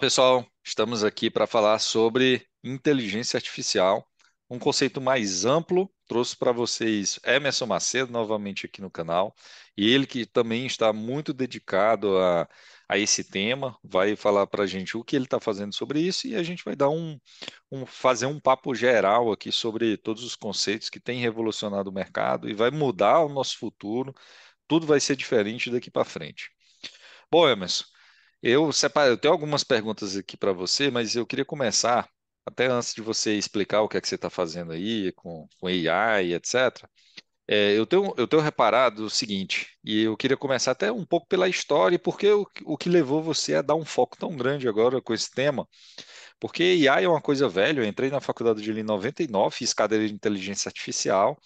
Olá, pessoal. Estamos aqui para falar sobre inteligência artificial, um conceito mais amplo. Trouxe para vocês Emerson Macedo novamente aqui no canal, e ele que também está muito dedicado a, a esse tema, vai falar para a gente o que ele está fazendo sobre isso e a gente vai dar um, um fazer um papo geral aqui sobre todos os conceitos que têm revolucionado o mercado e vai mudar o nosso futuro. Tudo vai ser diferente daqui para frente. Bom, Emerson, eu, separo, eu tenho algumas perguntas aqui para você, mas eu queria começar, até antes de você explicar o que é que você está fazendo aí com, com AI, etc. É, eu, tenho, eu tenho reparado o seguinte, e eu queria começar até um pouco pela história, e porque o, o que levou você a dar um foco tão grande agora com esse tema? Porque AI é uma coisa velha, eu entrei na faculdade de em 99, fiz cadeira de inteligência artificial,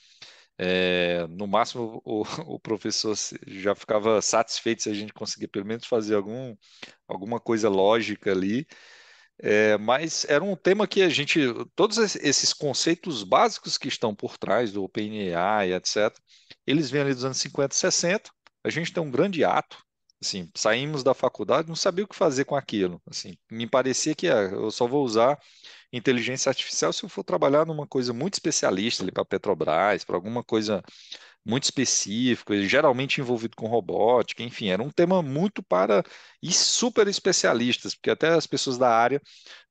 é, no máximo, o, o, professor já ficava satisfeito se a gente conseguir pelo menos fazer algum, alguma coisa lógica ali. É, mas era um tema que a gente, todos esses conceitos básicos que estão por trás do OpenAI, etc., eles vêm ali dos anos 50, 60. A gente tem um grande ato, assim, saímos da faculdade, não sabia o que fazer com aquilo. Assim, me parecia que ah, eu só vou usar inteligência artificial, se eu for trabalhar numa coisa muito especialista ali para Petrobras, para alguma coisa muito específica, geralmente envolvido com robótica, enfim, era um tema muito para e super especialistas, porque até as pessoas da área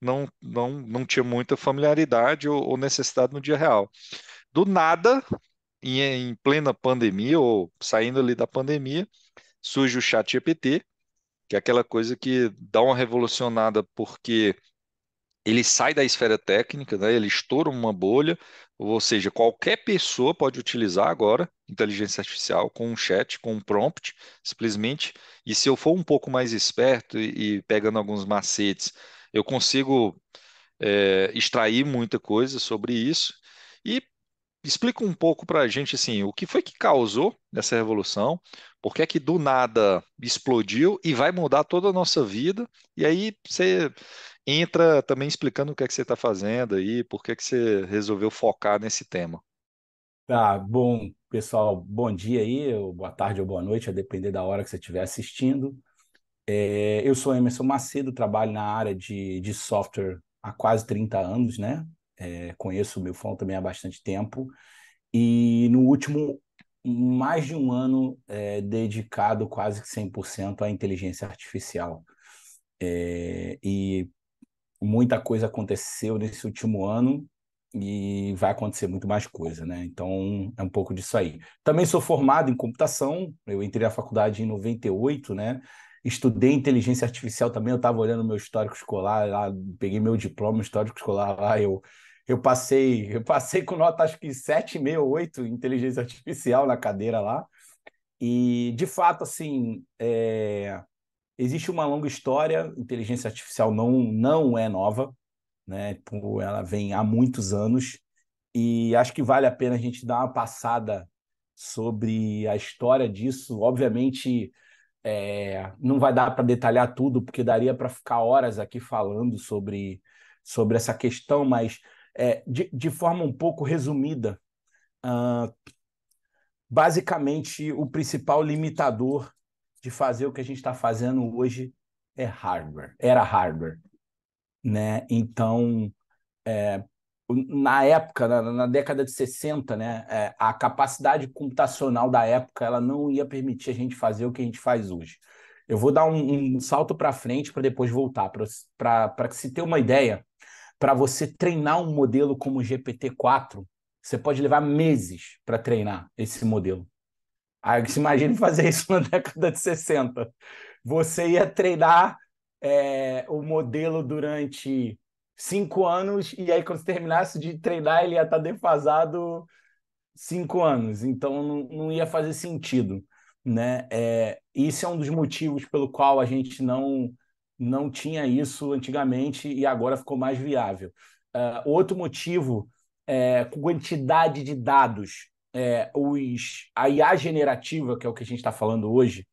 não não, não tinham muita familiaridade ou, ou necessidade no dia real. Do nada, em, em plena pandemia ou saindo ali da pandemia, surge o Chat GPT, que é aquela coisa que dá uma revolucionada porque ele sai da esfera técnica, né? ele estoura uma bolha, ou seja, qualquer pessoa pode utilizar agora inteligência artificial com um chat, com um prompt, simplesmente. E se eu for um pouco mais esperto e, e pegando alguns macetes, eu consigo é, extrair muita coisa sobre isso. E explica um pouco para a gente assim, o que foi que causou essa revolução, por que é que do nada explodiu e vai mudar toda a nossa vida? E aí você entra também explicando o que é que você está fazendo aí, por que é que você resolveu focar nesse tema. Tá, bom, pessoal, bom dia aí, ou boa tarde ou boa noite, a depender da hora que você estiver assistindo. É, eu sou Emerson Macedo, trabalho na área de, de software há quase 30 anos, né? É, conheço o meu fã também há bastante tempo. E no último mais de um ano é, dedicado quase que 100% à inteligência artificial. É, e muita coisa aconteceu nesse último ano e vai acontecer muito mais coisa, né? Então, é um pouco disso aí. Também sou formado em computação, eu entrei na faculdade em 98, né? Estudei inteligência artificial também, eu estava olhando meu histórico escolar lá, peguei meu diploma histórico escolar lá, eu eu passei, eu passei com nota acho que 7,6, 8 inteligência artificial na cadeira lá. E de fato, assim, é... existe uma longa história, inteligência artificial não, não é nova, né? Tipo, ela vem há muitos anos e acho que vale a pena a gente dar uma passada sobre a história disso. Obviamente, é, não vai dar para detalhar tudo, porque daria para ficar horas aqui falando sobre, sobre essa questão, mas é, de, de, forma um pouco resumida, uh, basicamente o principal limitador de fazer o que a gente está fazendo hoje é hardware, era hardware, né? Então, é, na época, na, na, década de 60, né, é, a capacidade computacional da época ela não ia permitir a gente fazer o que a gente faz hoje. Eu vou dar um, um salto para frente para depois voltar, para se ter uma ideia para você treinar um modelo como o GPT-4, você pode levar meses para treinar esse modelo. Aí se imagine fazer isso na década de 60. Você ia treinar é, o modelo durante cinco anos, e aí quando você terminasse de treinar, ele ia estar tá defasado cinco anos. Então não, não ia fazer sentido. Né? É, isso é um dos motivos pelo qual a gente não não tinha isso antigamente e agora ficou mais viável. Uh, outro motivo é quantidade de dados. É, os, a IA generativa, que é o que a gente está falando hoje,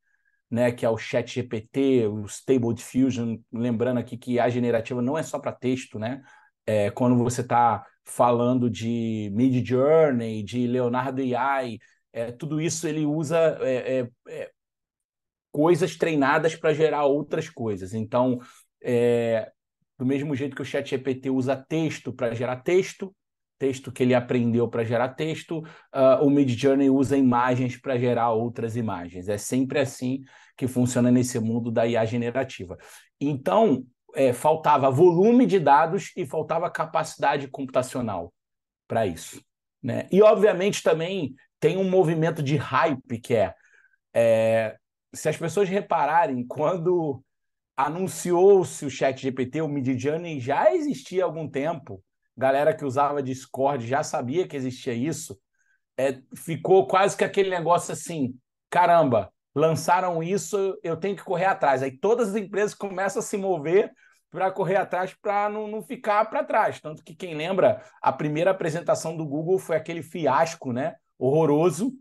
né, que é o Chat GPT, o Stable Diffusion, lembrando aqui que IA generativa não é só para texto, né? É, quando você está falando de Mid Journey, de Leonardo AI, é, tudo isso ele usa é, é, é coisas treinadas para gerar outras coisas. Então, é, do mesmo jeito que o ChatGPT usa texto para gerar texto, texto que ele aprendeu para gerar texto, uh, o Midjourney usa imagens para gerar outras imagens. É sempre assim que funciona nesse mundo da IA generativa. Então, é, faltava volume de dados e faltava capacidade computacional para isso. Né? E, obviamente, também tem um movimento de hype que é, é se as pessoas repararem, quando anunciou-se o chat GPT, o Midjourney já existia há algum tempo. Galera que usava Discord já sabia que existia isso. É, ficou quase que aquele negócio assim, caramba, lançaram isso, eu tenho que correr atrás. Aí todas as empresas começam a se mover para correr atrás, para não, não ficar para trás. Tanto que quem lembra, a primeira apresentação do Google foi aquele fiasco, né? Horroroso,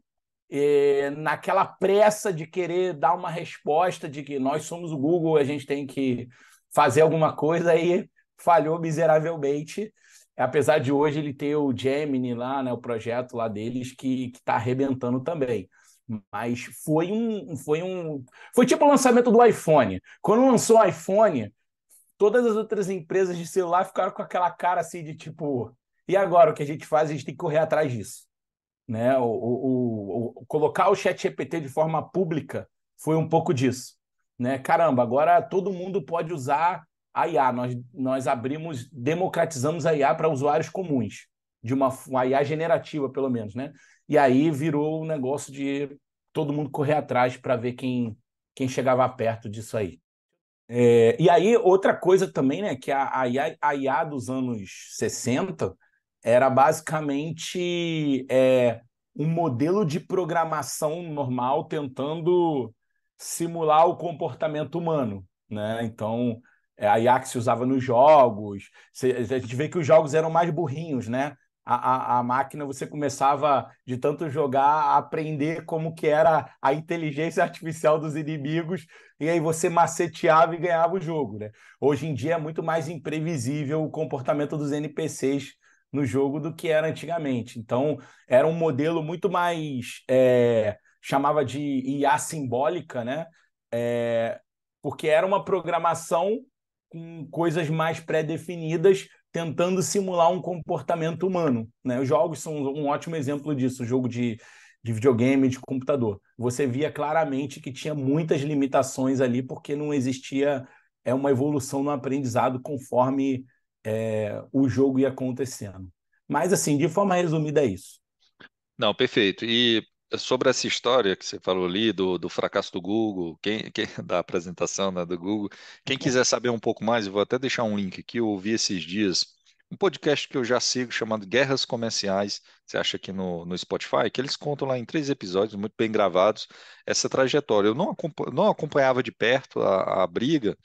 naquela pressa de querer dar uma resposta de que nós somos o Google, a gente tem que fazer alguma coisa e falhou miseravelmente. Apesar de hoje ele ter o Gemini lá, né, o projeto lá deles que está arrebentando também. Mas foi um, foi um, foi tipo o lançamento do iPhone. Quando lançou o iPhone, todas as outras empresas de celular ficaram com aquela cara assim de tipo, e agora o que a gente faz? A gente tem que correr atrás disso né? O, o, o, colocar o Chat GPT de forma pública foi um pouco disso, né? Caramba, agora todo mundo pode usar a IA. Nós, nós abrimos, democratizamos a IA para usuários comuns, de uma, uma IA generativa, pelo menos, né? E aí virou o um negócio de todo mundo correr atrás para ver quem, quem chegava perto disso aí. É, e aí, outra coisa também, né, que a, a, IA, a IA dos anos 60 era basicamente é, um modelo de programação normal tentando simular o comportamento humano. Né? Então, é, a IA que se usava nos jogos, a gente vê que os jogos eram mais burrinhos, né? A, a, a, máquina você começava de tanto jogar a aprender como que era a inteligência artificial dos inimigos e aí você maceteava e ganhava o jogo, né? Hoje em dia é muito mais imprevisível o comportamento dos NPCs no jogo do que era antigamente. Então, era um modelo muito mais. É, chamava de IA simbólica, né? É, porque era uma programação com coisas mais pré-definidas, tentando simular um comportamento humano. Né? Os jogos são um ótimo exemplo disso, jogo de, de videogame, de computador. Você via claramente que tinha muitas limitações ali, porque não existia é uma evolução no aprendizado conforme é, o jogo ia acontecendo. Mas, assim, de forma resumida, é isso. Não, perfeito. E sobre essa história que você falou ali do, do fracasso do Google, quem, quem da apresentação né, do Google, quem quiser saber um pouco mais, eu vou até deixar um link aqui, eu ouvi esses dias um podcast que eu já sigo chamado Guerras Comerciais, você acha aqui no, no Spotify, que eles contam lá em três episódios muito bem gravados essa trajetória. Eu não, não acompanhava de perto a, a briga,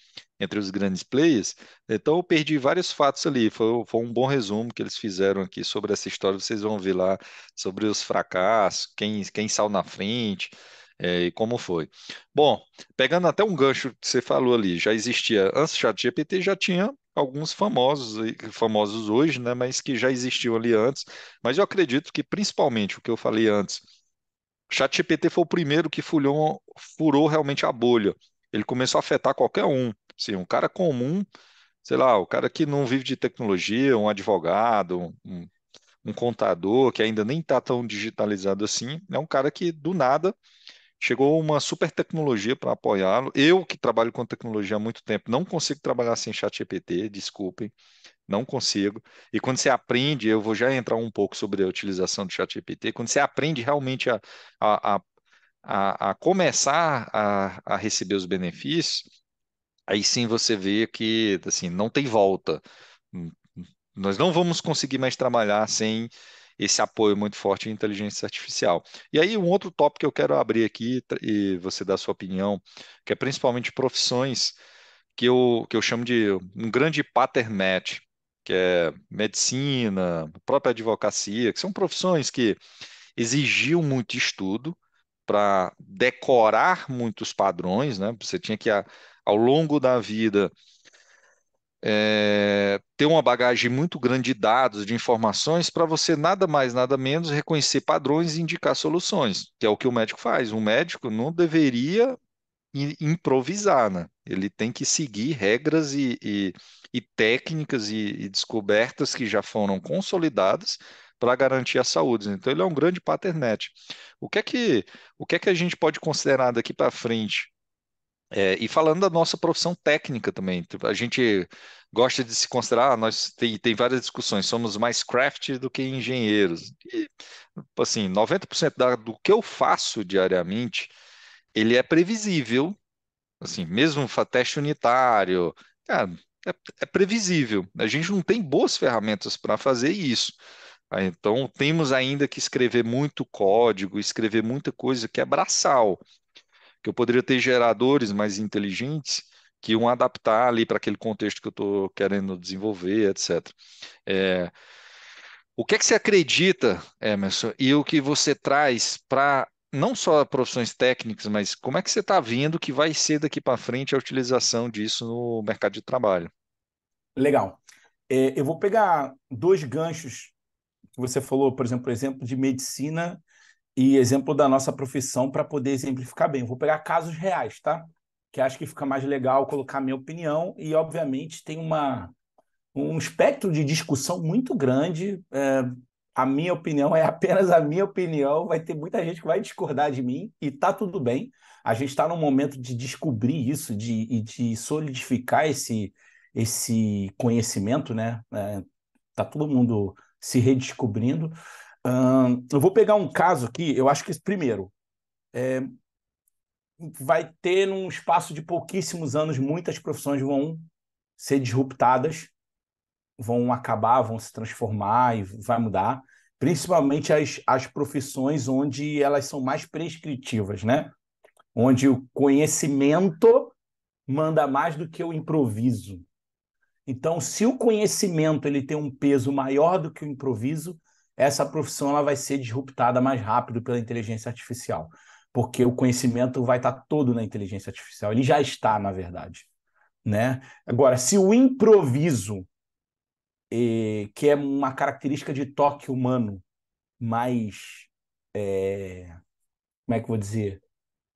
entre os grandes players. Então eu perdi vários fatos ali. Foi, foi, um bom resumo que eles fizeram aqui sobre essa história. Vocês vão ver lá sobre os fracassos, quem, quem saiu na frente. É, e como foi? Bom, pegando até um gancho que você falou ali, já existia antes do ChatGPT, já tinha alguns famosos, famosos hoje, né, mas que já existiam ali antes. Mas eu acredito que principalmente o que eu falei antes, ChatGPT foi o primeiro que furou, furou realmente a bolha. Ele começou a afetar qualquer um. Sim, um cara comum, sei lá, o cara que não vive de tecnologia, um advogado, um, um contador que ainda nem está tão digitalizado assim, é um cara que do nada chegou uma super tecnologia para apoiá-lo. Eu que trabalho com tecnologia há muito tempo, não consigo trabalhar sem chat GPT, desculpem, não consigo. E quando você aprende, eu vou já entrar um pouco sobre a utilização do chat GPT, quando você aprende realmente a, a, a, a começar a, a receber os benefícios, aí sim você vê que assim não tem volta. Nós não vamos conseguir mais trabalhar sem esse apoio muito forte em inteligência artificial. E aí um outro tópico que eu quero abrir aqui e você dar sua opinião, que é principalmente profissões que eu, que eu chamo de um grande pattern match, que é medicina, própria advocacia, que são profissões que exigiam muito estudo para decorar muitos padrões, né? Você tinha que ao longo da vida é, ter uma bagagem muito grande de dados, de informações, para você nada mais, nada menos reconhecer padrões e indicar soluções, que é o que o médico faz. um médico não deveria improvisar, né? Ele tem que seguir regras e, e, e técnicas e, e, descobertas que já foram consolidadas para garantir a saúde. Então ele é um grande paternete. O que é que o que é que a gente pode considerar daqui para frente é, e falando da nossa profissão técnica também, a gente gosta de se considerar, ah, nós tem, tem várias discussões, somos mais craft do que engenheiros. E, assim, 90% da, do que eu faço diariamente, ele é previsível, assim, mesmo teste unitário, é, é previsível. A gente não tem boas ferramentas para fazer isso. Ah, então, temos ainda que escrever muito código, escrever muita coisa que é braçal que eu poderia ter geradores mais inteligentes que iam adaptar ali para aquele contexto que eu estou querendo desenvolver, etc. É, o que é que você acredita, Emerson, e o que você traz para não só profissões técnicas, mas como é que você está vendo que vai ser daqui para frente a utilização disso no mercado de trabalho? Legal. É, eu vou pegar dois ganchos que você falou, por exemplo, exemplo de medicina e exemplo da nossa profissão para poder exemplificar bem. vou pegar casos reais, tá? Que acho que fica mais legal colocar minha opinião e, obviamente, tem uma, um espectro de discussão muito grande. É, a minha opinião é apenas a minha opinião. Vai ter muita gente que vai discordar de mim e tá tudo bem. A gente está num momento de descobrir isso de, e de solidificar esse, esse conhecimento, né? É, tá todo mundo se redescobrindo eu vou pegar um caso aqui, eu acho que primeiro é, vai ter num espaço de pouquíssimos anos muitas profissões vão ser disruptadas, vão acabar, vão se transformar e vai mudar, principalmente as, as profissões onde elas são mais prescritivas, né? Onde o conhecimento manda mais do que o improviso. Então, se o conhecimento ele tem um peso maior do que o improviso, essa profissão ela vai ser disruptada mais rápido pela inteligência artificial, porque o conhecimento vai estar tá todo na inteligência artificial, ele já está, na verdade. Né? Agora, se o improviso, eh, que é uma característica de toque humano mais. Eh, como é que eu vou dizer?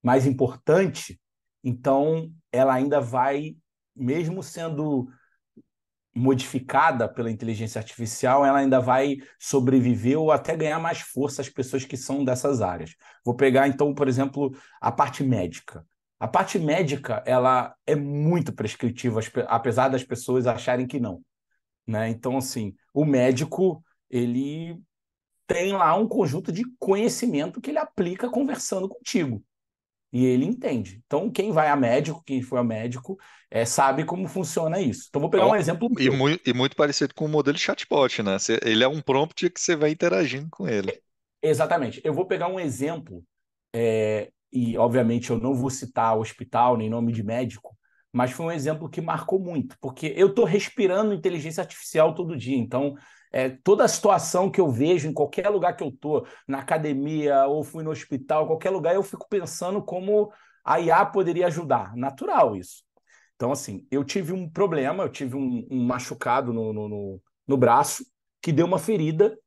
Mais importante, então ela ainda vai, mesmo sendo modificada pela inteligência artificial, ela ainda vai sobreviver ou até ganhar mais força as pessoas que são dessas áreas. Vou pegar então, por exemplo, a parte médica. A parte médica, ela é muito prescritiva, apesar das pessoas acharem que não, né? Então, assim, o médico, ele tem lá um conjunto de conhecimento que ele aplica conversando contigo. E ele entende. Então, quem vai a médico, quem foi a médico, é, sabe como funciona isso. Então, vou pegar um exemplo. E muito, e muito, parecido com o modelo de chatbot, né? Você, ele é um prompt que você vai interagindo com ele. Exatamente. Eu vou pegar um exemplo, é, e obviamente eu não vou citar hospital nem nome de médico, mas foi um exemplo que marcou muito, porque eu estou respirando inteligência artificial todo dia. Então, é, toda a situação que eu vejo em qualquer lugar que eu tô, na academia ou fui no hospital, qualquer lugar, eu fico pensando como a IA poderia ajudar. Natural isso. Então, assim, eu tive um problema, eu tive um, um machucado no, no, no, no, braço que deu uma ferida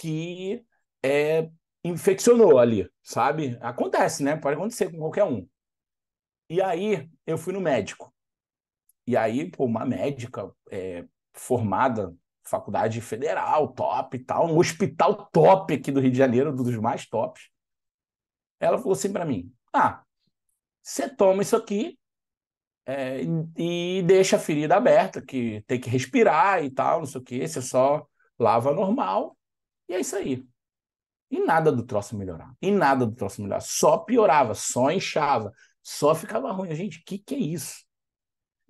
que é, infeccionou ali, sabe? Acontece, né? Pode acontecer com qualquer um. E aí eu fui no médico. E aí, pô, uma médica é, formada faculdade federal top e tal, um hospital top aqui do Rio de Janeiro, um dos mais tops. Ela falou assim para mim: Ah, você toma isso aqui é, e deixa a ferida aberta, que tem que respirar e tal, não sei o que, você só lava normal e é isso aí. E nada do troço melhorar, e nada do troço melhorar, só piorava, só inchava, só ficava ruim. Gente, o que, que é isso?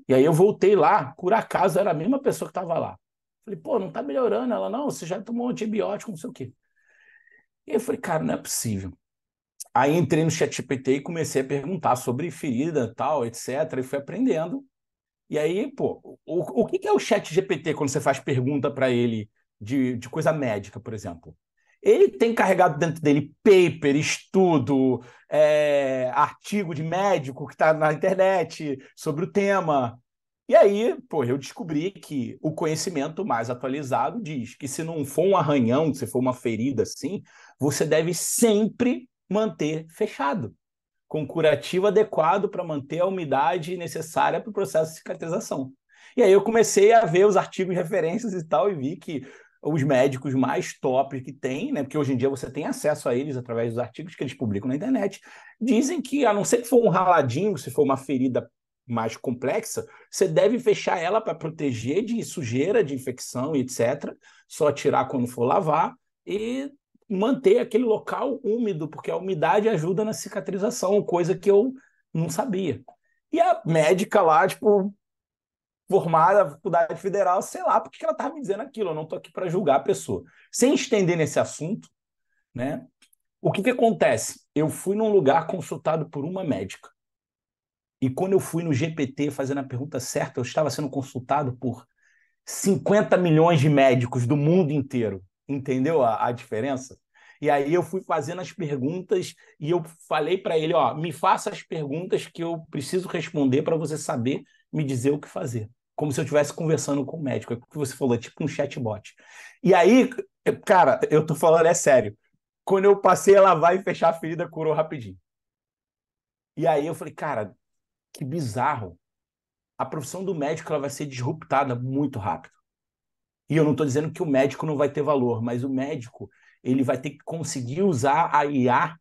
E aí eu voltei lá, por acaso era a mesma pessoa que estava lá. Falei, pô, não tá melhorando. Ela, não, você já tomou antibiótico, não sei o quê. E eu falei, cara, não é possível. Aí entrei no ChatGPT e comecei a perguntar sobre ferida, tal, etc. E fui aprendendo. E aí, pô, o, o que é o ChatGPT quando você faz pergunta para ele de, de coisa médica, por exemplo? Ele tem carregado dentro dele paper, estudo, é, artigo de médico que está na internet sobre o tema. E aí, pô, eu descobri que o conhecimento mais atualizado diz que se não for um arranhão, se for uma ferida assim, você deve sempre manter fechado, com curativo adequado para manter a umidade necessária para o processo de cicatrização. E aí eu comecei a ver os artigos, referências e tal, e vi que os médicos mais top que tem, né? Porque hoje em dia você tem acesso a eles através dos artigos que eles publicam na internet, dizem que, a não ser que for um raladinho, se for uma ferida mais complexa, você deve fechar ela para proteger de sujeira, de infecção, etc. Só tirar quando for lavar e manter aquele local úmido, porque a umidade ajuda na cicatrização, coisa que eu não sabia. E a médica lá, tipo, formada na faculdade federal, sei lá porque ela estava me dizendo aquilo, eu não estou aqui para julgar a pessoa. Sem estender nesse assunto, né? O que, que acontece? Eu fui num lugar consultado por uma médica. E quando eu fui no GPT fazendo a pergunta certa, eu estava sendo consultado por 50 milhões de médicos do mundo inteiro. Entendeu a, a diferença? E aí eu fui fazendo as perguntas e eu falei para ele, ó, me faça as perguntas que eu preciso responder para você saber me dizer o que fazer. Como se eu estivesse conversando com o um médico. É o que você falou, é tipo um chatbot. E aí, cara, eu tô falando é sério. Quando eu passei a lavar e fechar a ferida, curou rapidinho. E aí eu falei, cara, que bizarro. A profissão do médico ela vai ser disruptada muito rápido. E eu não estou dizendo que o médico não vai ter valor, mas o médico ele vai ter que conseguir usar a IA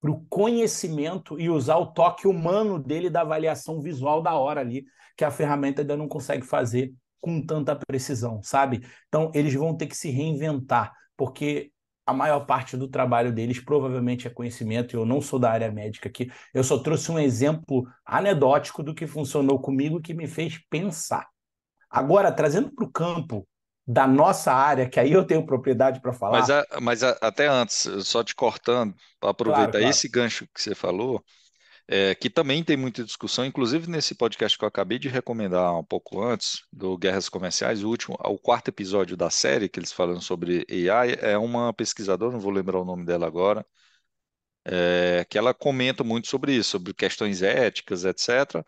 para o conhecimento e usar o toque humano dele da avaliação visual da hora ali, que a ferramenta ainda não consegue fazer com tanta precisão, sabe? Então, eles vão ter que se reinventar, porque a maior parte do trabalho deles provavelmente é conhecimento, eu não sou da área médica aqui. Eu só trouxe um exemplo anedótico do que funcionou comigo que me fez pensar. Agora, trazendo para o campo da nossa área, que aí eu tenho propriedade para falar. Mas, a, mas a, até antes, só te cortando, para aproveitar claro, claro. esse gancho que você falou, é, que também tem muita discussão, inclusive nesse podcast que eu acabei de recomendar um pouco antes, do Guerras Comerciais, o último, o quarto episódio da série que eles falam sobre AI, é uma pesquisadora, não vou lembrar o nome dela agora, é, que ela comenta muito sobre isso, sobre questões éticas, etc.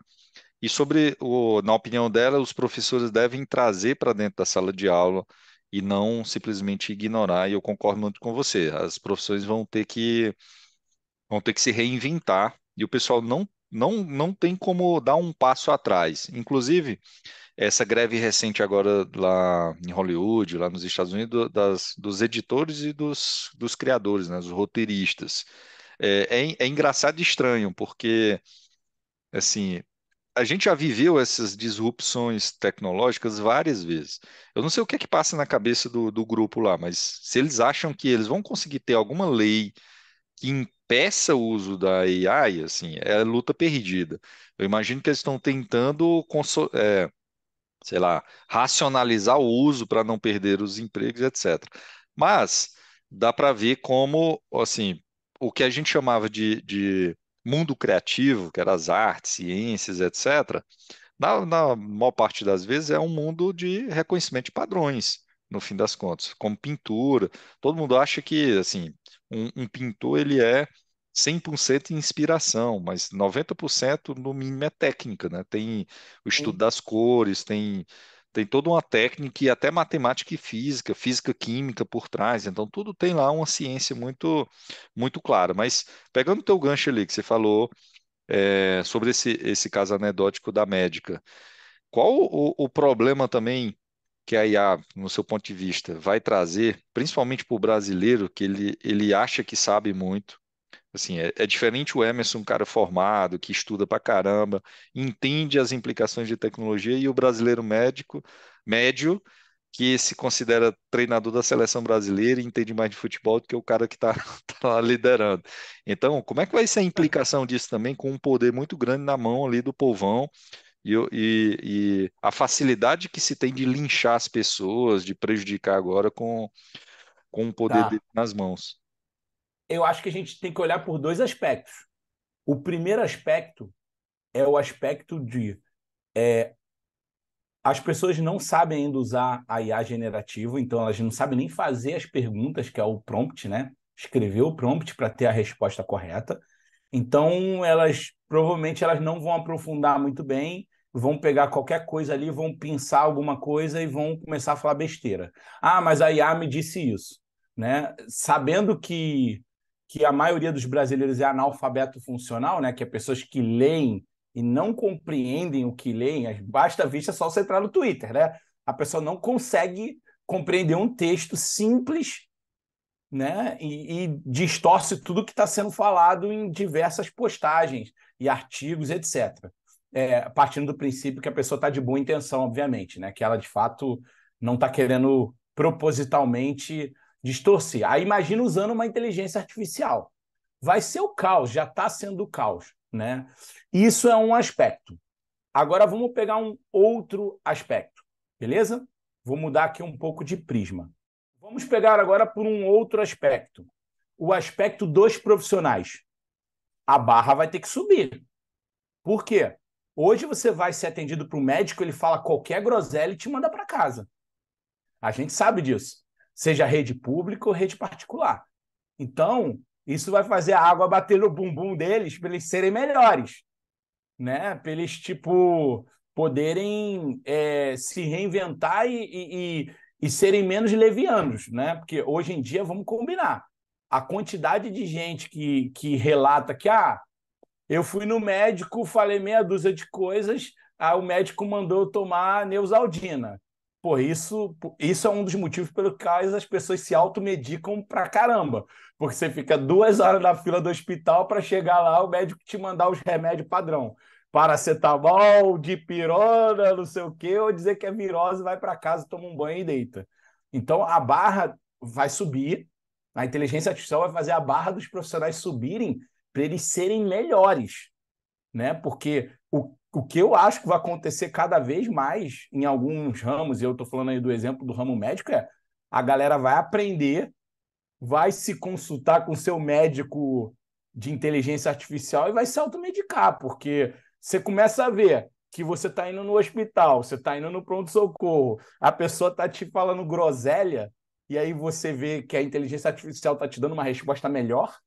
E sobre, o, na opinião dela, os professores devem trazer para dentro da sala de aula e não simplesmente ignorar, e eu concordo muito com você, as profissões vão ter que vão ter que se reinventar e o pessoal não, não, não tem como dar um passo atrás. Inclusive, essa greve recente agora lá em Hollywood, lá nos Estados Unidos, das, dos editores e dos, dos criadores, né, dos roteiristas. É, é, é engraçado e estranho, porque assim, a gente já viveu essas disrupções tecnológicas várias vezes. Eu não sei o que é que passa na cabeça do, do grupo lá, mas se eles acham que eles vão conseguir ter alguma lei que peça o uso da AI, assim, é luta perdida. Eu imagino que eles estão tentando, é, sei lá, racionalizar o uso para não perder os empregos, etc. Mas dá para ver como, assim, o que a gente chamava de, de mundo criativo, que era as artes, ciências, etc., na, na, maior parte das vezes é um mundo de reconhecimento de padrões, no fim das contas, como pintura. Todo mundo acha que, assim, um, um pintor ele é 100% inspiração, mas 90% no mínimo é técnica, né? Tem o estudo Sim. das cores, tem tem toda uma técnica e até matemática e física, física química por trás. Então tudo tem lá uma ciência muito muito clara. Mas pegando o teu gancho ali que você falou é, sobre esse esse caso anedótico da médica, qual o, o problema também que a IA, no seu ponto de vista, vai trazer, principalmente para o brasileiro, que ele, ele acha que sabe muito. Assim, é, é diferente o Emerson, um cara formado, que estuda para caramba, entende as implicações de tecnologia, e o brasileiro médico, médio, que se considera treinador da seleção brasileira e entende mais de futebol do que o cara que está tá lá liderando. Então, como é que vai ser a implicação disso também com um poder muito grande na mão ali do povão e, e, e, a facilidade que se tem de linchar as pessoas, de prejudicar agora com, com o poder tá. dele nas mãos. Eu acho que a gente tem que olhar por dois aspectos. O primeiro aspecto é o aspecto de é, as pessoas não sabem ainda usar a IA generativa, então elas não sabem nem fazer as perguntas, que é o prompt, né? Escrever o prompt para ter a resposta correta. Então, elas provavelmente elas não vão aprofundar muito bem, vão pegar qualquer coisa ali, vão pensar alguma coisa e vão começar a falar besteira. Ah, mas a IA me disse isso, né? Sabendo que que a maioria dos brasileiros é analfabeto funcional, né? Que é pessoas que leem e não compreendem o que leem, basta vista só você entrar no Twitter, né? A pessoa não consegue compreender um texto simples né? E, e distorce tudo que está sendo falado em diversas postagens e artigos, etc. É, partindo do princípio que a pessoa está de boa intenção, obviamente, né? Que ela de fato não está querendo propositalmente distorcer. Aí imagina usando uma inteligência artificial. Vai ser o caos, já está sendo o caos, né? Isso é um aspecto. Agora vamos pegar um outro aspecto, beleza? Vou mudar aqui um pouco de prisma. Vamos pegar agora por um outro aspecto: o aspecto dos profissionais. A barra vai ter que subir. Por quê? Hoje você vai ser atendido para um médico, ele fala qualquer groselha e te manda para casa. A gente sabe disso, seja rede pública ou rede particular. Então, isso vai fazer a água bater no bumbum deles para eles serem melhores, né? Para eles, tipo, poderem é, se reinventar e, e, e serem menos levianos, né? Porque hoje em dia, vamos combinar, a quantidade de gente que, que relata que, ah, eu fui no médico, falei meia dúzia de coisas, aí o médico mandou eu tomar Neusaldina. Por isso, isso é um dos motivos pelo quais as pessoas se automedicam pra caramba. Porque você fica duas horas na fila do hospital para chegar lá, o médico te mandar os remédios padrão paracetamol, dipirona, não sei o quê, ou dizer que é virose, vai para casa, toma um banho e deita. Então a barra vai subir, a inteligência artificial vai fazer a barra dos profissionais subirem para eles serem melhores, né? Porque o, o que eu acho que vai acontecer cada vez mais em alguns ramos, e eu estou falando aí do exemplo do ramo médico, é a galera vai aprender, vai se consultar com seu médico de inteligência artificial e vai se automedicar, porque você começa a ver que você está indo no hospital, você está indo no pronto-socorro, a pessoa está te falando groselha, e aí você vê que a inteligência artificial está te dando uma resposta melhor.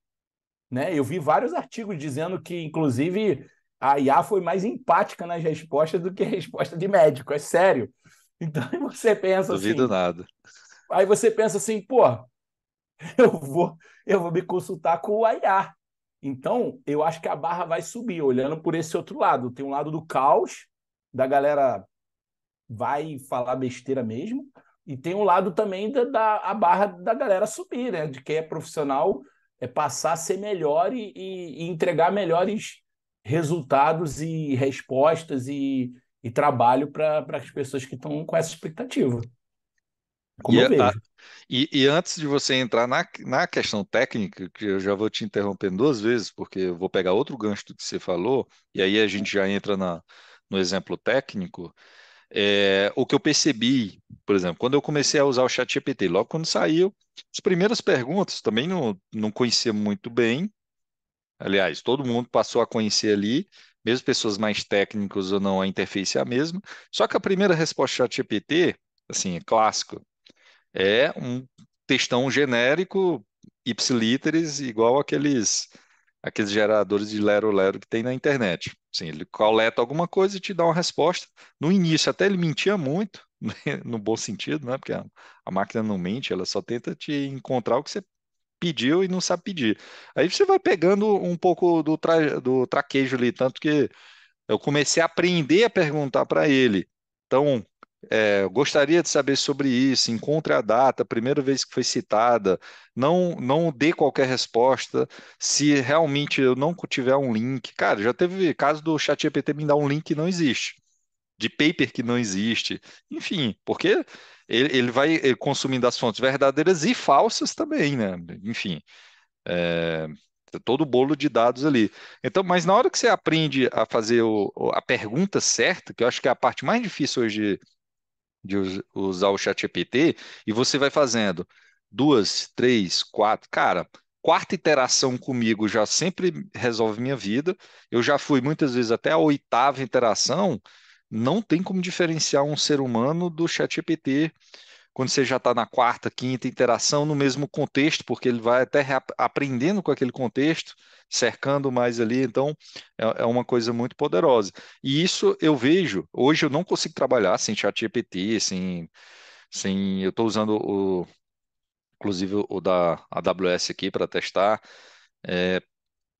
Né? Eu vi vários artigos dizendo que, inclusive, a IA foi mais empática nas respostas do que a resposta de médico, é sério. Então você pensa Duvido assim. Duvido nada. Aí você pensa assim, pô, eu vou, eu vou me consultar com o IA. Então, eu acho que a barra vai subir, olhando por esse outro lado. Tem um lado do caos, da galera vai falar besteira mesmo, e tem um lado também da, da a barra da galera subir, né? De quem é profissional é passar a ser melhor e, e, e entregar melhores resultados e respostas e, e trabalho para as pessoas que estão com essa expectativa. Como e, eu vejo. A, e, e, antes de você entrar na, na questão técnica, que eu já vou te interrompendo duas vezes, porque eu vou pegar outro gancho do que você falou, e aí a gente já entra na, no exemplo técnico. É, o que eu percebi, por exemplo, quando eu comecei a usar o ChatGPT, logo quando saiu, as primeiras perguntas também não, não conhecia muito bem. Aliás, todo mundo passou a conhecer ali, mesmo pessoas mais técnicas ou não, a interface é a mesma. Só que a primeira resposta do ChatGPT, assim, é clássico, é um textão genérico ipsiliteres, igual aqueles aqueles geradores de lero lero que tem na internet. Sim, ele coleta alguma coisa e te dá uma resposta. No início até ele mentia muito, no bom sentido, né? Porque a, a máquina não mente, ela só tenta te encontrar o que você pediu e não sabe pedir. Aí você vai pegando um pouco do, tra... do traquejo ali, tanto que eu comecei a aprender a perguntar para ele. Então, é, gostaria de saber sobre isso. Encontre a data, primeira vez que foi citada. Não, não dê qualquer resposta. Se realmente eu não tiver um link, cara, já teve caso do ChatGPT me dar um link que não existe, de paper que não existe. Enfim, porque ele, ele vai eh, consumindo as fontes verdadeiras e falsas também, né? Enfim. É, todo o bolo de dados ali. Então, mas na hora que você aprende a fazer o, a pergunta certa, que eu acho que é a parte mais difícil hoje de, de usar o ChatGPT e você vai fazendo duas, três, quatro. Cara, quarta iteração comigo já sempre resolve minha vida. Eu já fui muitas vezes até a oitava iteração. Não tem como diferenciar um ser humano do ChatGPT quando você já está na quarta, quinta interação no mesmo contexto, porque ele vai até aprendendo com aquele contexto, cercando mais ali, então é, é, uma coisa muito poderosa. E isso eu vejo, hoje eu não consigo trabalhar sem chat GPT, sem, sem eu estou usando o, inclusive o da AWS aqui para testar, é,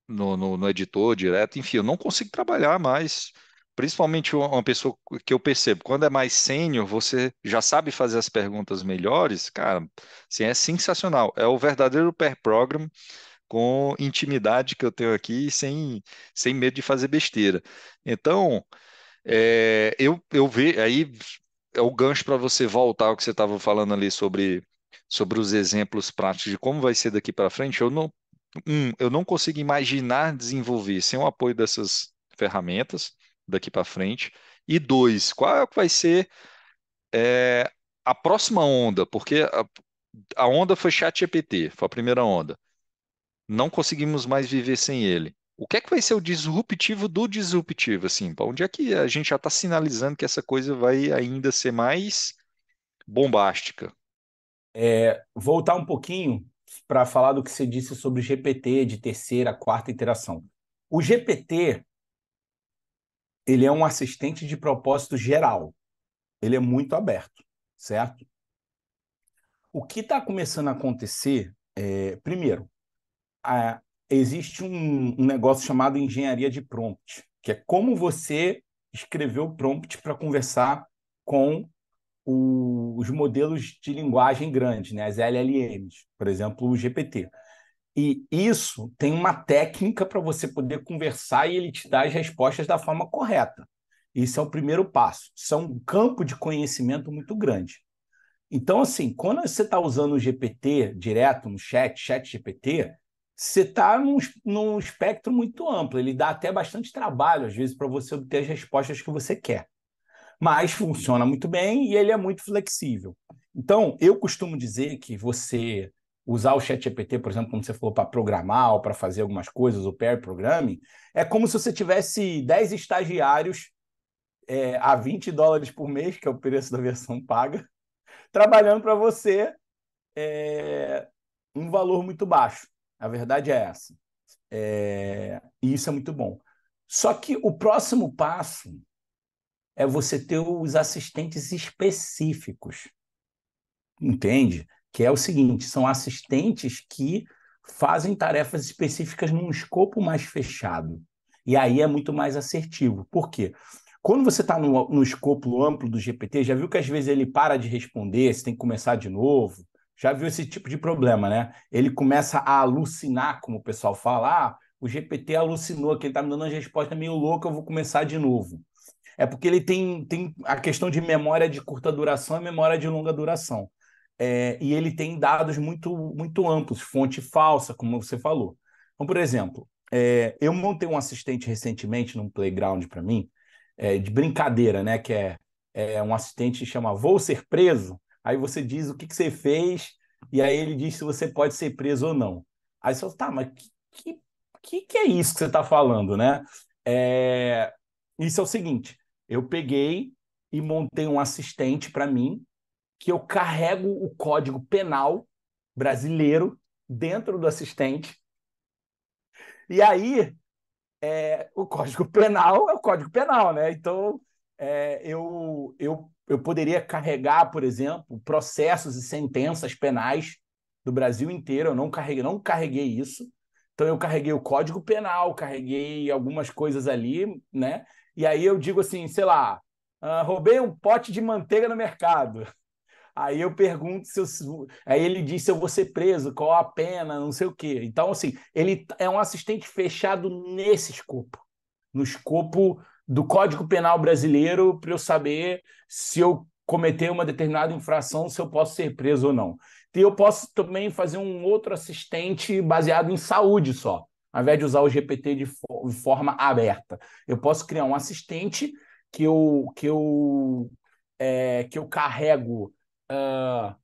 no, no, no editor direto, enfim, eu não consigo trabalhar mais principalmente uma pessoa que eu percebo, quando é mais sênior, você já sabe fazer as perguntas melhores, cara, assim, é sensacional. É o verdadeiro pair program com intimidade que eu tenho aqui, sem, sem medo de fazer besteira. Então, é, eu, eu vejo, aí é o gancho para você voltar ao que você estava falando ali sobre, sobre os exemplos práticos de como vai ser daqui para frente. Eu não, um, eu não consigo imaginar desenvolver sem o apoio dessas ferramentas daqui para frente? E dois, qual é vai ser é, a próxima onda? Porque a, a onda foi Chat GPT foi a primeira onda. Não conseguimos mais viver sem ele. O que é que vai ser o disruptivo do disruptivo? Assim, para onde é que a gente já está sinalizando que essa coisa vai ainda ser mais bombástica? É, voltar um pouquinho para falar do que você disse sobre o GPT de terceira, quarta iteração. O GPT ele é um assistente de propósito geral. Ele é muito aberto, certo? O que está começando a acontecer, é, primeiro, a, existe um, um, negócio chamado engenharia de prompt, que é como você escreveu o prompt para conversar com o, os modelos de linguagem grande, né? as LLMs, por exemplo, o GPT. E isso tem uma técnica para você poder conversar e ele te dá as respostas da forma correta. Isso é o primeiro passo. Isso é um campo de conhecimento muito grande. Então, assim, quando você está usando o GPT direto no chat, chat GPT, você está num, num espectro muito amplo. Ele dá até bastante trabalho, às vezes, para você obter as respostas que você quer. Mas funciona muito bem e ele é muito flexível. Então, eu costumo dizer que você usar o ChatGPT, por exemplo, como você falou, para programar ou para fazer algumas coisas, o pair programming, é como se você tivesse 10 estagiários é, a 20 dólares por mês, que é o preço da versão paga, trabalhando para você é, um valor muito baixo. A verdade é essa. É, e isso é muito bom. Só que o próximo passo é você ter os assistentes específicos. Entende? que é o seguinte: são assistentes que fazem tarefas específicas num escopo mais fechado. E aí é muito mais assertivo. Por quê? Quando você está no, no, escopo amplo do GPT, já viu que às vezes ele para de responder, você tem que começar de novo. Já viu esse tipo de problema, né? Ele começa a alucinar, como o pessoal fala. Ah, o GPT alucinou, que ele está me dando uma resposta meio louca, eu vou começar de novo. É porque ele tem, tem a questão de memória de curta duração e memória de longa duração é, e ele tem dados muito, muito amplos, fonte falsa, como você falou. Então, por exemplo, é, eu montei um assistente recentemente num playground para mim, é, de brincadeira, né? Que é, é, um assistente que chama Vou Ser Preso. Aí você diz o que, que, você fez, e aí ele diz se você pode ser preso ou não. Aí você fala, tá, mas que, que, que é isso que você está falando, né? É, isso é o seguinte: eu peguei e montei um assistente para mim que eu carrego o código penal brasileiro dentro do assistente. E aí, é, o código penal é o código penal, né? Então, é, eu, eu, eu poderia carregar, por exemplo, processos e sentenças penais do Brasil inteiro. Eu não carreguei, não carreguei isso. Então, eu carreguei o código penal, carreguei algumas coisas ali, né? E aí eu digo assim, sei lá, uh, roubei um pote de manteiga no mercado. Aí eu pergunto se eu, aí ele diz se eu vou ser preso, qual a pena, não sei o quê. Então assim, ele é um assistente fechado nesse escopo, no escopo do Código Penal brasileiro para eu saber se eu cometer uma determinada infração, se eu posso ser preso ou não. E eu posso também fazer um outro assistente baseado em saúde só, ao invés de usar o GPT de forma aberta. Eu posso criar um assistente que eu que eu é, que eu carrego uh,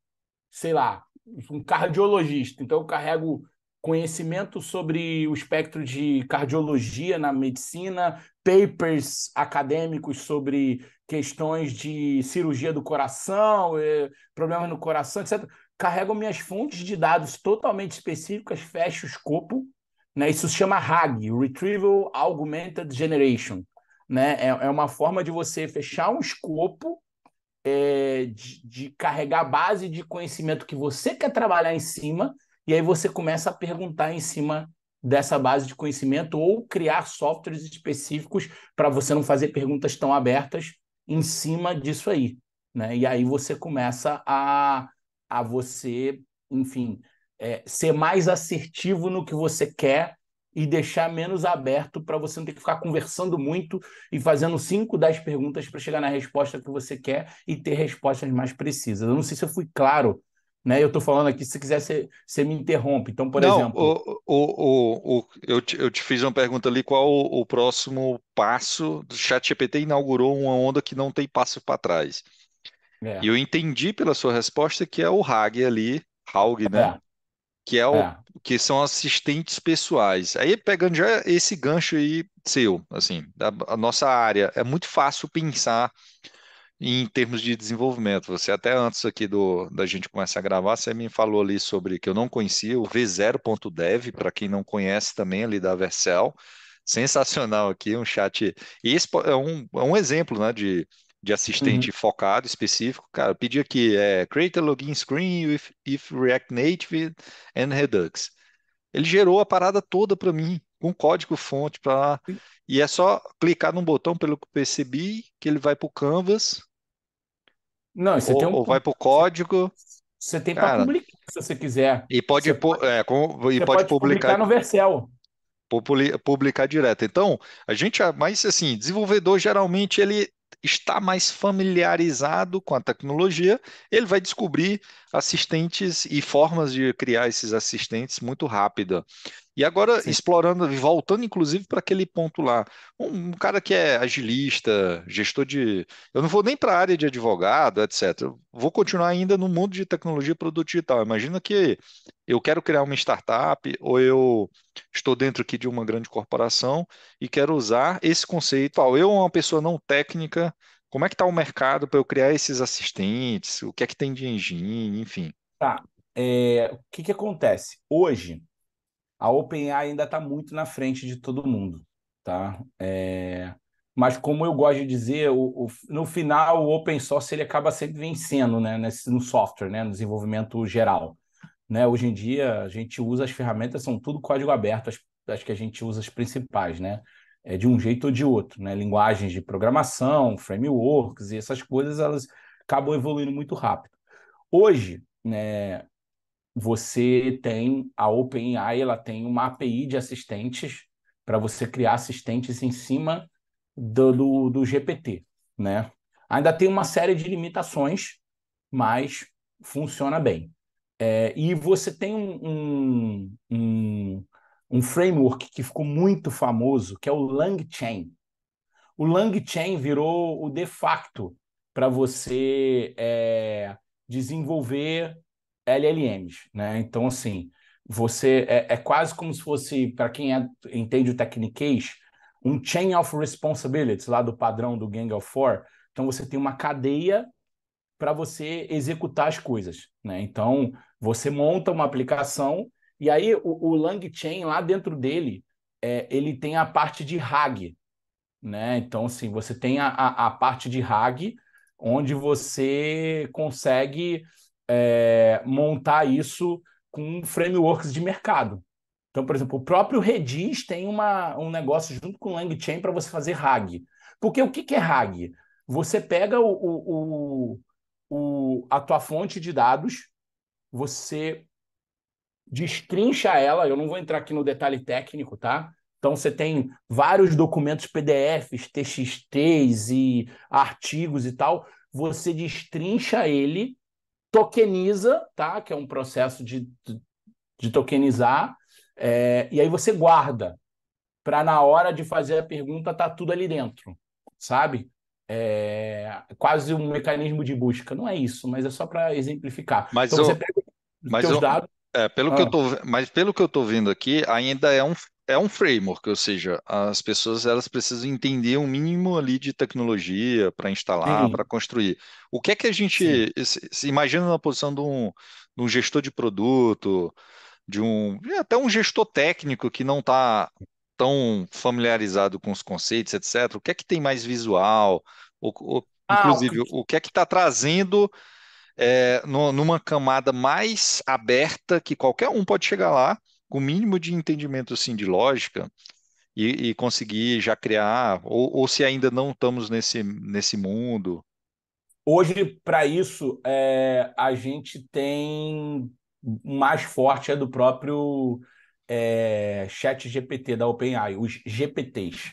sei lá, um cardiologista, então eu carrego conhecimento sobre o espectro de cardiologia na medicina, papers acadêmicos sobre questões de cirurgia do coração, eh, problemas no coração, etc. Carrego minhas fontes de dados totalmente específicas, fecho o escopo, né? Isso se chama RAG, Retrieval Augmented Generation, né? É, é uma forma de você fechar um escopo é, de, de, carregar a base de conhecimento que você quer trabalhar em cima, e aí você começa a perguntar em cima dessa base de conhecimento ou criar softwares específicos para você não fazer perguntas tão abertas em cima disso aí. Né? E aí você começa a, a você, enfim, é, ser mais assertivo no que você quer e deixar menos aberto para você não ter que ficar conversando muito e fazendo 5, 10 perguntas para chegar na resposta que você quer e ter respostas mais precisas. Eu não sei se eu fui claro, né? Eu estou falando aqui, se quiser, você, me interrompe. Então, por não, exemplo. O, o, o, o, eu, te, eu te fiz uma pergunta ali: qual o, o próximo passo? O ChatGPT inaugurou uma onda que não tem passo para trás. É. E eu entendi pela sua resposta que é o Hague ali, RAG, né? É que é o é. que são assistentes pessoais. Aí pegando já esse gancho aí seu, assim, a, a nossa área é muito fácil pensar em termos de desenvolvimento. Você até antes aqui do, da gente começar a gravar, você me falou ali sobre que eu não conhecia o V0.dev, para quem não conhece também ali da Vercel. Sensacional aqui, um chat. E esse é um, é um exemplo né, de de assistente uhum. focado, específico, cara, pedi aqui, é, create a login screen with, if React Native and Redux. Ele gerou a parada toda para mim, com código fonte para lá. E é só clicar num botão, pelo que eu percebi, que ele vai para o Canvas. Não, você é ou, tem um... ou vai para o código. Você tem para publicar, se você quiser. E pode, você pode, é, com, e pode, pode publicar... publicar no Vercel publicar direto. Então, a gente mas é mais assim, desenvolvedor geralmente ele está mais familiarizado com a tecnologia, ele vai descobrir assistentes e formas de criar esses assistentes muito rápida. E agora, Sim. explorando, voltando inclusive para aquele ponto lá, um, cara que é agilista, gestor de. Eu não vou nem para a área de advogado, etc. vou continuar ainda no mundo de tecnologia e produto digital. Imagina que eu quero criar uma startup ou eu estou dentro aqui de uma grande corporação e quero usar esse conceito. Ah, eu, uma pessoa não técnica, como é que está o mercado para eu criar esses assistentes? O que é que tem de engine? Enfim. Tá. É, o que, que acontece? Hoje, a OpenAI ainda está muito na frente de todo mundo, tá? É... Mas como eu gosto de dizer, o, o, no final o open source ele acaba sempre vencendo, né? Nesse, no software, né? No desenvolvimento geral, né? Hoje em dia a gente usa as ferramentas, são tudo código aberto, as, as que a gente usa as principais, né? é, de um jeito ou de outro. Né? Linguagens de programação, frameworks e essas coisas, elas acabam evoluindo muito rápido. Hoje, né, você tem a OpenAI, ela tem uma API de assistentes para você criar assistentes em cima do, do, do, GPT, né? Ainda tem uma série de limitações, mas funciona bem. É, e você tem um, um, um, um framework que ficou muito famoso, que é o LangChain. O LangChain virou o de facto para você é, desenvolver LLMs, né? Então, assim, você é, é quase como se fosse, para quem é, entende o Techniques, um Chain of Responsibilities, lá do padrão do Gang of Four. Então, você tem uma cadeia para você executar as coisas, né? Então, você monta uma aplicação e aí o, o LangChain, lá dentro dele, é, ele tem a parte de Hag. Né? Então, assim, você tem a, a, a parte de Hag, onde você consegue é, montar isso com frameworks de mercado. Então, por exemplo, o próprio Redis tem uma, um negócio junto com o LangChain para você fazer RAG. Porque o que, que é RAG? Você pega o, o, o, a tua fonte de dados, você destrincha ela. Eu não vou entrar aqui no detalhe técnico, tá? Então você tem vários documentos PDFs, TXTs e artigos e tal. Você destrincha ele, tokeniza, tá? Que é um processo de, de tokenizar. É, e aí você guarda para na hora de fazer a pergunta tá tudo ali dentro, sabe? É quase um mecanismo de busca. Não é isso, mas é só para exemplificar. Mas então o... você pega os seus dados é, pelo ah. que eu ah. tô, mas pelo que eu estou vendo aqui, ainda é um, é um framework, ou seja, as pessoas elas precisam entender um mínimo ali de tecnologia para instalar, para construir. O que é que a gente se, se, imagina na posição de um, de um gestor de produto, de um até um gestor técnico que não está tão familiarizado com os conceitos, etc. O que é que tem mais visual? O, o, ah, inclusive, o que... o que é que está trazendo é, numa camada mais aberta, que qualquer um pode chegar lá, com o mínimo de entendimento assim, de lógica, e, e conseguir já criar, ou, ou, se ainda não estamos nesse, nesse mundo. Hoje, para isso, é, a gente tem mais forte é do próprio é, chat GPT da OpenAI, os GPTs,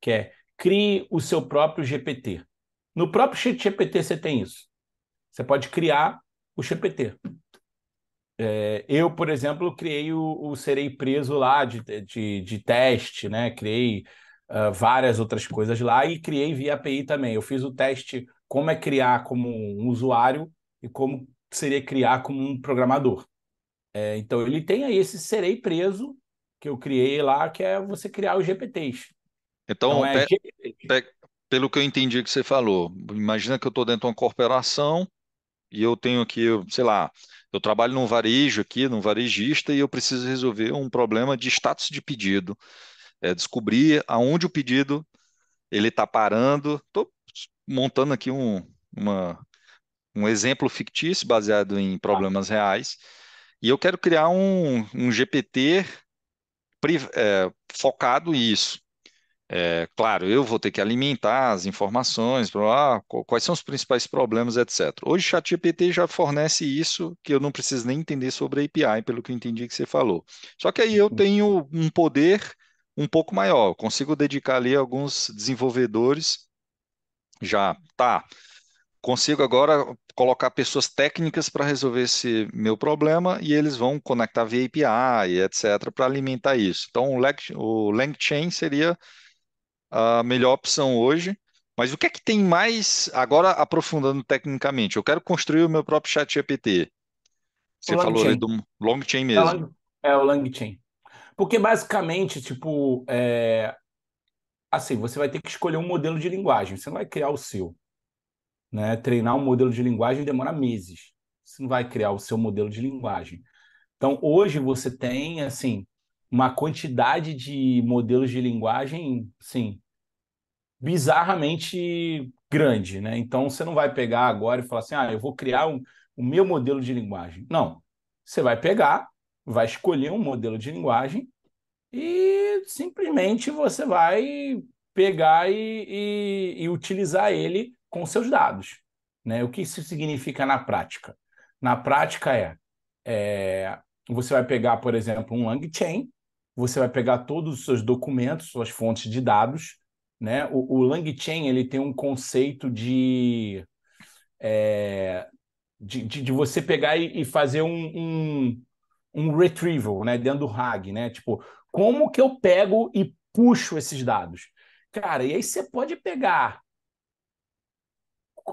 que é crie o seu próprio GPT. No próprio chat GPT você tem isso. Você pode criar o GPT. É, eu, por exemplo, criei o, o Serei Preso lá de, de, de teste, né? Criei uh, várias outras coisas lá e criei via API também. Eu fiz o teste como é criar como um usuário e como seria criar como um programador. É, então, ele tem aí esse Serei Preso que eu criei lá, que é você criar os GPTs. Então, então é pe... Pe... pelo que eu entendi que você falou, imagina que eu estou dentro de uma corporação e eu tenho aqui, sei lá, eu trabalho num varejo aqui, num varejista, e eu preciso resolver um problema de status de pedido, é descobrir aonde o pedido ele está parando. Estou montando aqui um, uma, um exemplo fictício baseado em problemas reais, e eu quero criar um, um GPT é, focado nisso. É, claro, eu vou ter que alimentar as informações, ah, quais são os principais problemas, etc. Hoje o ChatGPT já fornece isso que eu não preciso nem entender sobre a API, pelo que eu entendi que você falou. Só que aí eu uhum. tenho um poder um pouco maior, eu consigo dedicar ali alguns desenvolvedores já, tá, consigo agora colocar pessoas técnicas para resolver esse meu problema e eles vão conectar via API, etc, para alimentar isso. Então o, o LangChain seria a melhor opção hoje. Mas o que é que tem mais, agora aprofundando tecnicamente, eu quero construir o meu próprio chat GPT. Você long falou chain. ali do long chain é mesmo. É, o long chain. Porque basicamente, tipo, é... assim, você vai ter que escolher um modelo de linguagem, você não vai criar o seu. Né? Treinar um modelo de linguagem demora meses. Você não vai criar o seu modelo de linguagem. Então, hoje você tem, assim, uma quantidade de modelos de linguagem, sim, bizarramente grande, né? Então você não vai pegar agora e falar assim, ah, eu vou criar um, o meu modelo de linguagem. Não, você vai pegar, vai escolher um modelo de linguagem e simplesmente você vai pegar e, e, e utilizar ele com seus dados. Né? O que isso significa na prática? Na prática é, é, você vai pegar, por exemplo, um LangChain você vai pegar todos os seus documentos, suas fontes de dados, né? O, o LangChain ele tem um conceito de é, de, de, de, você pegar e, e fazer um, um, um, retrieval, né? Dentro do RAG, né? Tipo, como que eu pego e puxo esses dados? Cara, e aí você pode pegar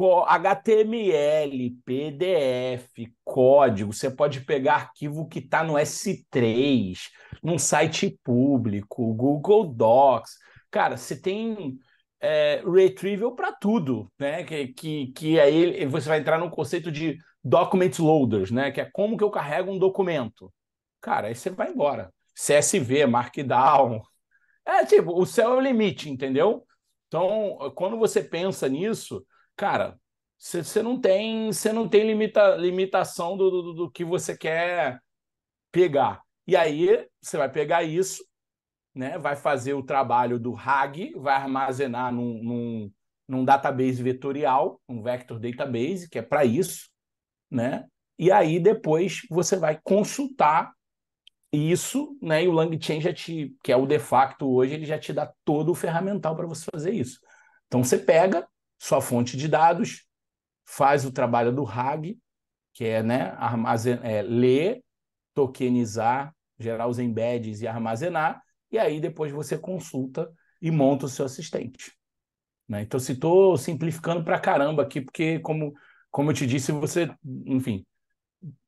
HTML, PDF, código, você pode pegar arquivo que está no S3, num site público, Google Docs. Cara, você tem é, retrieval para tudo, né? Que, que, que aí você vai entrar no conceito de document loaders, né? Que é como que eu carrego um documento. Cara, aí você vai embora. CSV, Markdown. É tipo, o céu é o limite, entendeu? Então, quando você pensa nisso, cara, você não tem, você não tem limita, limitação do, do, do que você quer pegar. E aí você vai pegar isso, né? Vai fazer o trabalho do RAG, vai armazenar num, num, num database vetorial, um vector database, que é para isso, né? E aí depois você vai consultar isso, né? E o LangChain já te, que é o de facto hoje, ele já te dá todo o ferramental para você fazer isso. Então você pega, sua fonte de dados, faz o trabalho do RAG, que é, né, armazen é, ler, tokenizar, gerar os embeds e armazenar, e aí depois você consulta e monta o seu assistente. Né? Então, se assim, estou simplificando para caramba aqui, porque, como, como eu te disse, você, enfim,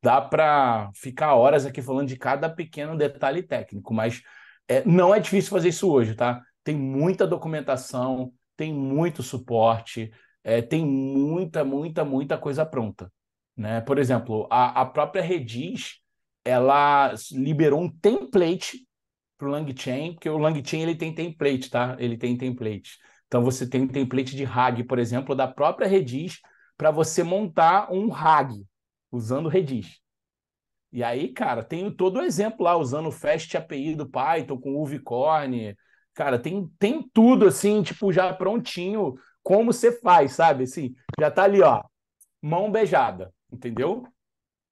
dá para ficar horas aqui falando de cada pequeno detalhe técnico, mas é, não é difícil fazer isso hoje, tá? Tem muita documentação, tem muito suporte, é, tem muita, muita, muita coisa pronta. Né? Por exemplo, a, a própria Redis, ela liberou um template para o LangChain, porque o LangChain ele tem template, tá? Ele tem template. Então você tem um template de RAG, por exemplo, da própria Redis, para você montar um RAG usando Redis. E aí, cara, tem todo o exemplo lá, usando o Fast API do Python, com o Uvicorn, Cara, tem, tem tudo assim, tipo, já prontinho, como você faz, sabe? Assim, já tá ali, ó, mão beijada, entendeu?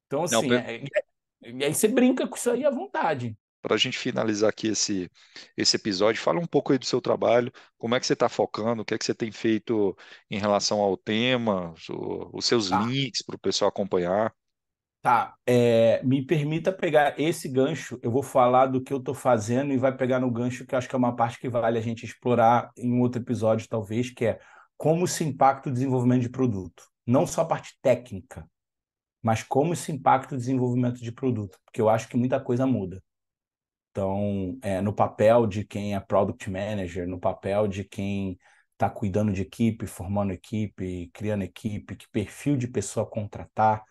Então, assim, Não, é, é aí você brinca com isso aí à vontade. Para a gente finalizar aqui esse, esse episódio, fala um pouco aí do seu trabalho, como é que você está focando, o que é que você tem feito em relação ao tema, o, os seus tá. links para o pessoal acompanhar. Tá, é, me permita pegar esse gancho. Eu vou falar do que eu estou fazendo e vai pegar no gancho que acho que é uma parte que vale a gente explorar em outro episódio, talvez, que é como se impacta o desenvolvimento de produto. Não só a parte técnica, mas como se impacta o desenvolvimento de produto, porque eu acho que muita coisa muda. Então, é, no papel de quem é product manager, no papel de quem está cuidando de equipe, formando equipe, criando equipe, que perfil de pessoa contratar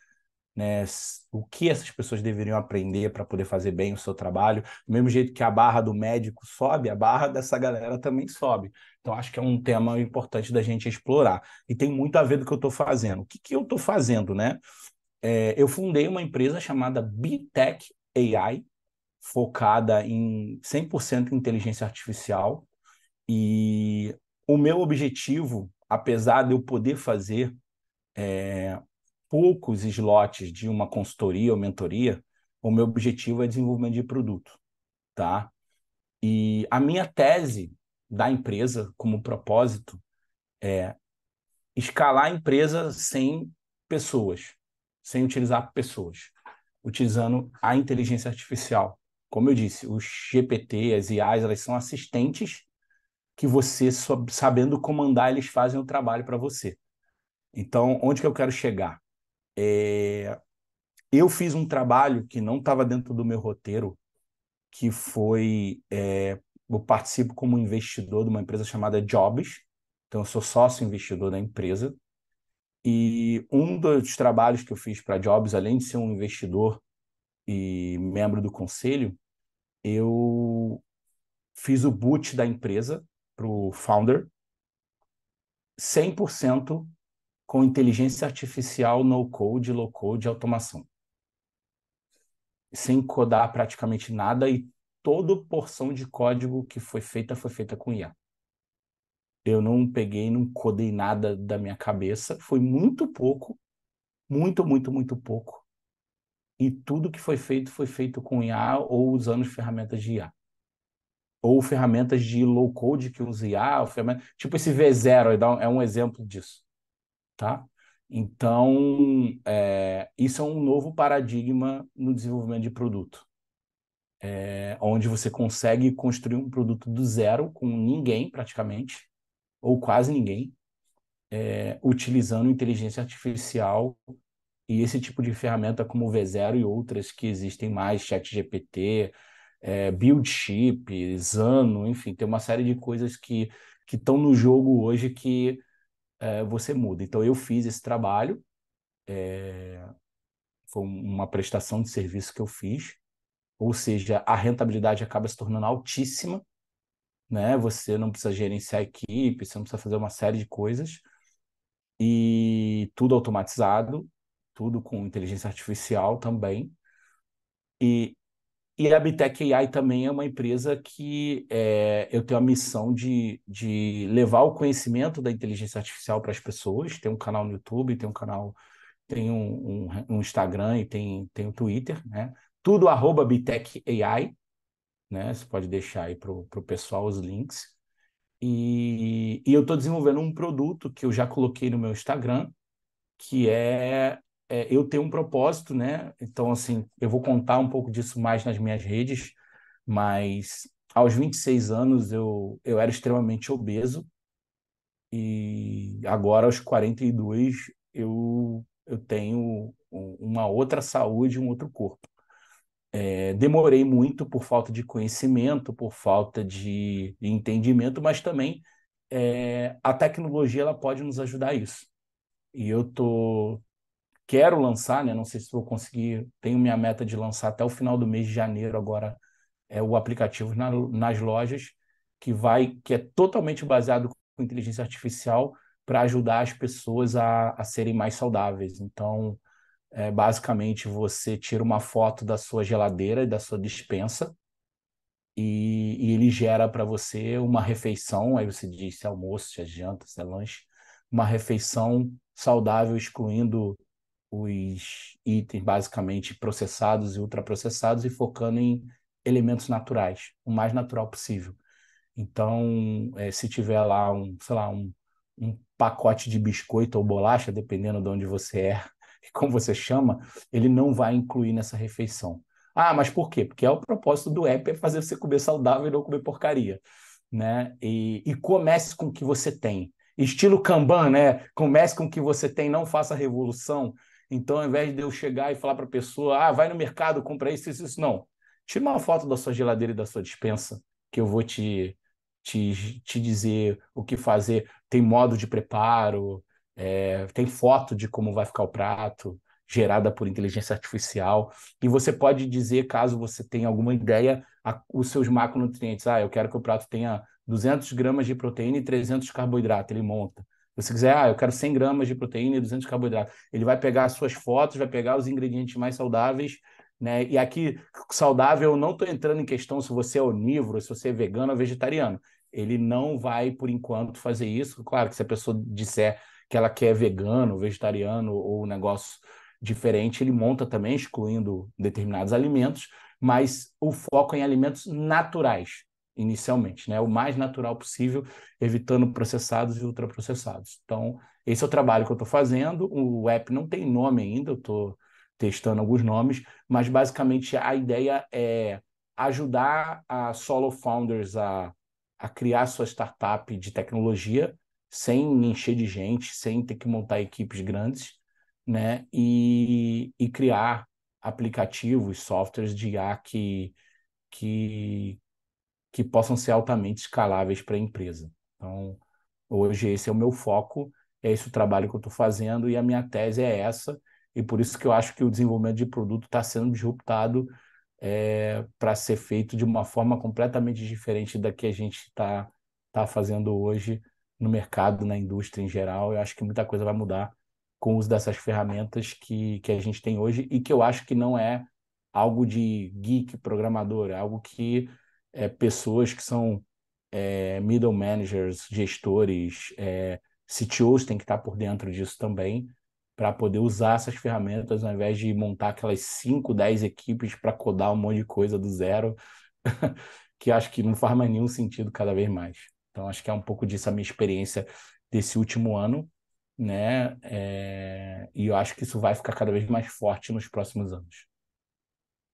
né, o que essas pessoas deveriam aprender para poder fazer bem o seu trabalho. Do mesmo jeito que a barra do médico sobe, a barra dessa galera também sobe. Então, acho que é um tema importante da gente explorar. E tem muito a ver do que eu estou fazendo. O que, que eu estou fazendo, né? É, eu fundei uma empresa chamada Bitech AI, focada em 100% inteligência artificial. E o meu objetivo, apesar de eu poder fazer é, poucos slots de uma consultoria ou mentoria, o meu objetivo é desenvolvimento de produto, tá? E a minha tese da empresa como propósito é escalar a empresa sem pessoas, sem utilizar pessoas, utilizando a inteligência artificial. Como eu disse, os GPT, as IAs, elas são assistentes que você, sabendo comandar, eles fazem o trabalho para você. Então, onde que eu quero chegar? É... Eu fiz um trabalho que não estava dentro do meu roteiro, que foi. É... Eu participo como investidor de uma empresa chamada Jobs, então eu sou sócio investidor da empresa. E um dos trabalhos que eu fiz para Jobs, além de ser um investidor e membro do conselho, eu fiz o boot da empresa para o founder, 100% com inteligência artificial, no-code, low-code, automação. Sem codar praticamente nada e toda porção de código que foi feita foi feita com IA. Eu não peguei, não codei nada da minha cabeça, foi muito pouco, muito, muito, muito pouco. E tudo que foi feito foi feito com IA ou usando ferramentas de IA. Ou ferramentas de low code que usa IA, ferramenta... tipo esse V0 é um exemplo disso tá? Então, é, isso é um novo paradigma no desenvolvimento de produto, é, onde você consegue construir um produto do zero com ninguém, praticamente, ou quase ninguém, é, utilizando inteligência artificial e esse tipo de ferramenta como o V0 e outras que existem mais, ChatGPT, é, Chip Zano, enfim, tem uma série de coisas que estão no jogo hoje que é, você muda. Então, eu fiz esse trabalho, é, foi uma prestação de serviço que eu fiz, ou seja, a rentabilidade acaba se tornando altíssima, né? Você não precisa gerenciar a equipe, você não precisa fazer uma série de coisas, e tudo automatizado, tudo com inteligência artificial também. E e a Bitec AI também é uma empresa que é, eu tenho a missão de, de levar o conhecimento da inteligência artificial para as pessoas. Tem um canal no YouTube, tem um canal, tem um, um, um Instagram e tem, tem um Twitter, né? Tudo arroba Bitec AI, né? Você pode deixar aí para o pessoal os links. E, e eu estou desenvolvendo um produto que eu já coloquei no meu Instagram, que é é, eu tenho um propósito, né? Então, assim, eu vou contar um pouco disso mais nas minhas redes, mas aos 26 anos eu, eu era extremamente obeso e agora aos 42 eu, eu tenho uma outra saúde, um outro corpo. É, demorei muito por falta de conhecimento, por falta de, entendimento, mas também é, a tecnologia ela pode nos ajudar a isso. E eu tô, quero lançar, né? Não sei se vou conseguir, tenho minha meta de lançar até o final do mês de janeiro agora é o aplicativo na, nas lojas que vai que é totalmente baseado com inteligência artificial para ajudar as pessoas a, a serem mais saudáveis. Então, é, basicamente você tira uma foto da sua geladeira e da sua dispensa e, e ele gera para você uma refeição. Aí você diz se é almoço, se é janta, se é lanche, uma refeição saudável, excluindo os itens basicamente processados e ultraprocessados e focando em elementos naturais, o mais natural possível. Então, é, se tiver lá um, sei lá, um, um pacote de biscoito ou bolacha, dependendo de onde você é e como você chama, ele não vai incluir nessa refeição. Ah, mas por quê? Porque é o propósito do app é fazer você comer saudável e não comer porcaria, né? E, e comece com o que você tem. Estilo Kanban, né? Comece com o que você tem, não faça revolução. Então, ao invés de eu chegar e falar para a pessoa, ah, vai no mercado, compra isso, isso, isso, não. Tira uma foto da sua geladeira e da sua dispensa, que eu vou te, te, te dizer o que fazer. Tem modo de preparo, é, tem foto de como vai ficar o prato, gerada por inteligência artificial. E você pode dizer, caso você tenha alguma ideia, a, os seus macronutrientes. Ah, eu quero que o prato tenha 200 gramas de proteína e 300 de carboidrato. Ele monta você quiser, ah, eu quero 100 gramas de proteína e 200 de carboidrato, ele vai pegar as suas fotos, vai pegar os ingredientes mais saudáveis, né? E aqui, saudável, eu não estou entrando em questão se você é onívoro, se você é vegano ou vegetariano. Ele não vai, por enquanto, fazer isso. Claro que se a pessoa disser que ela quer vegano, vegetariano ou um negócio diferente, ele monta também, excluindo determinados alimentos, mas o foco é em alimentos naturais inicialmente, né? O mais natural possível, evitando processados e ultraprocessados. Então, esse é o trabalho que eu estou fazendo. O app não tem nome ainda, eu estou testando alguns nomes, mas basicamente a ideia é ajudar a solo founders a, a criar sua startup de tecnologia sem encher de gente, sem ter que montar equipes grandes, né? E, e criar aplicativos, softwares de IA que, que que possam ser altamente escaláveis para a empresa. Então, hoje esse é o meu foco, é esse o trabalho que eu estou fazendo e a minha tese é essa. E por isso que eu acho que o desenvolvimento de produto está sendo disruptado é, para ser feito de uma forma completamente diferente da que a gente está tá fazendo hoje no mercado, na indústria em geral. Eu acho que muita coisa vai mudar com o uso dessas ferramentas que, que a gente tem hoje e que eu acho que não é algo de geek programador, é algo que é, pessoas que são é, middle managers, gestores, é, CTOs têm que estar por dentro disso também, para poder usar essas ferramentas ao invés de montar aquelas 5, 10 equipes para codar um monte de coisa do zero, que acho que não faz mais nenhum sentido cada vez mais. Então, acho que é um pouco disso a minha experiência desse último ano, né? É... E eu acho que isso vai ficar cada vez mais forte nos próximos anos.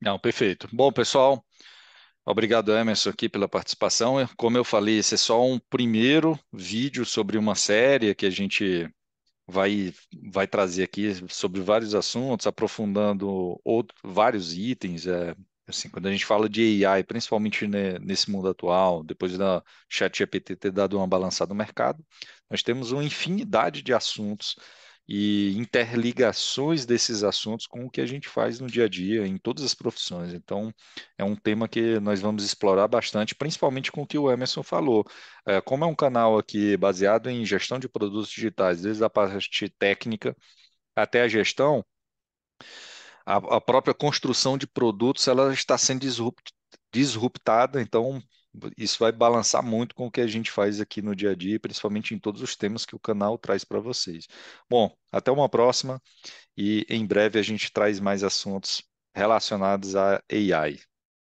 Não, perfeito. Bom, pessoal, Obrigado, Emerson, aqui pela participação. Como eu falei, esse é só um primeiro vídeo sobre uma série que a gente vai, vai trazer aqui sobre vários assuntos, aprofundando outro, vários itens. É, assim, quando a gente fala de AI, principalmente né, nesse mundo atual, depois da ChatGPT ter dado uma balançada no mercado, nós temos uma infinidade de assuntos e interligações desses assuntos com o que a gente faz no dia a dia, em todas as profissões. Então, é um tema que nós vamos explorar bastante, principalmente com o que o Emerson falou. É, como é um canal aqui baseado em gestão de produtos digitais, desde a parte técnica até a gestão, a, a própria construção de produtos ela está sendo disrupt, disruptada, então isso vai balançar muito com o que a gente faz aqui no dia a dia, principalmente em todos os temas que o canal traz para vocês. Bom, até uma próxima e em breve a gente traz mais assuntos relacionados a AI.